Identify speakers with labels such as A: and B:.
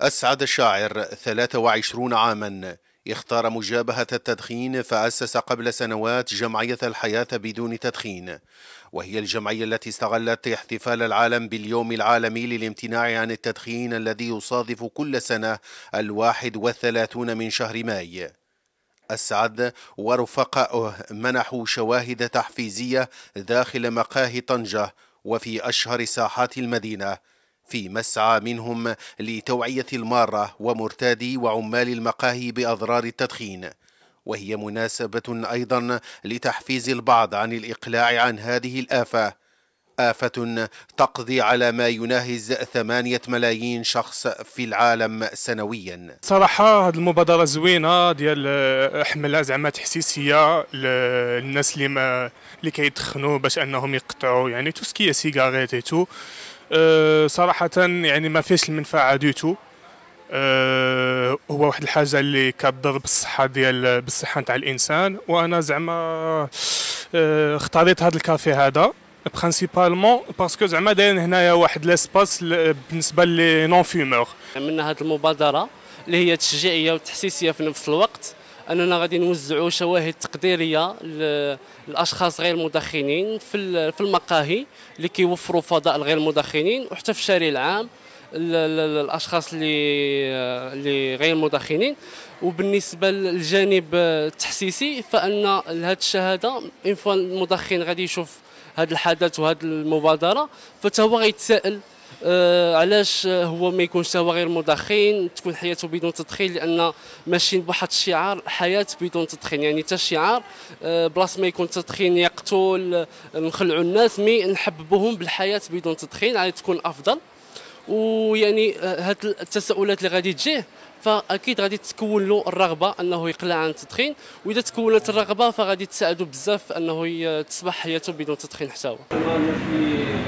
A: أسعد الشاعر 23 عاما اختار مجابهة التدخين فأسس قبل سنوات جمعية الحياة بدون تدخين وهي الجمعية التي استغلت احتفال العالم باليوم العالمي للامتناع عن التدخين الذي يصادف كل سنة الواحد والثلاثون من شهر ماي أسعد ورفقائه منحوا شواهد تحفيزية داخل مقاهي طنجة وفي أشهر ساحات المدينة في مسعى منهم لتوعية المارة ومرتادي وعمال المقاهي بأضرار التدخين وهي مناسبة أيضا لتحفيز البعض عن الإقلاع عن هذه الآفة آفة تقضي على ما يناهز ثمانية ملايين شخص في العالم سنويا
B: صراحة هذه المبادرة زوينة ديال حملة زعما تحسيسية للناس اللي ما اللي كيدخنوا باش انهم يقطعوا يعني تو سكي سيجاريت تو أه صراحه يعني ما فيش المنفعه ديتو أه هو واحد الحاجه اللي كضر بالصحه ديال بالصحه نتاع الانسان وانا زعما آه، اختاريت هذا الكافي هذا برينسيبالمون باسكو زعما دايرين هنايا واحد لاسباس بالنسبه لي نون فيمور من هذه المبادره
C: اللي هي تشجيعيه وتحسيسيه في نفس الوقت اننا غادي نوزعوا شواهد تقديريه للاشخاص غير المدخنين في في المقاهي اللي كيوفروا فضاء لغير المدخنين وحتى في الشارع العام للاشخاص اللي اللي غير مدخنين وبالنسبه للجانب التحسيسي فان هذه الشهاده ان المدخن غادي يشوف هذا الحدث وهذه المبادره فتا هو غيتسائل آه علاش هو ما يكونش هو غير مدخن تكون حياته بدون تدخين لان ماشيين بواحد الشعار حياه بدون تدخين يعني حتى شعار آه بلاص ما يكون التدخين يقتل نخلعوا الناس مي نحببوهم بالحياه بدون تدخين عاد تكون افضل ويعني آه، هاد التساؤلات اللي غادي تجيه فاكيد غادي تكون له الرغبه انه يقلع عن التدخين واذا تكونت الرغبه فغادي تساعده بزاف انه تصبح حياته بدون تدخين حتى
A: هو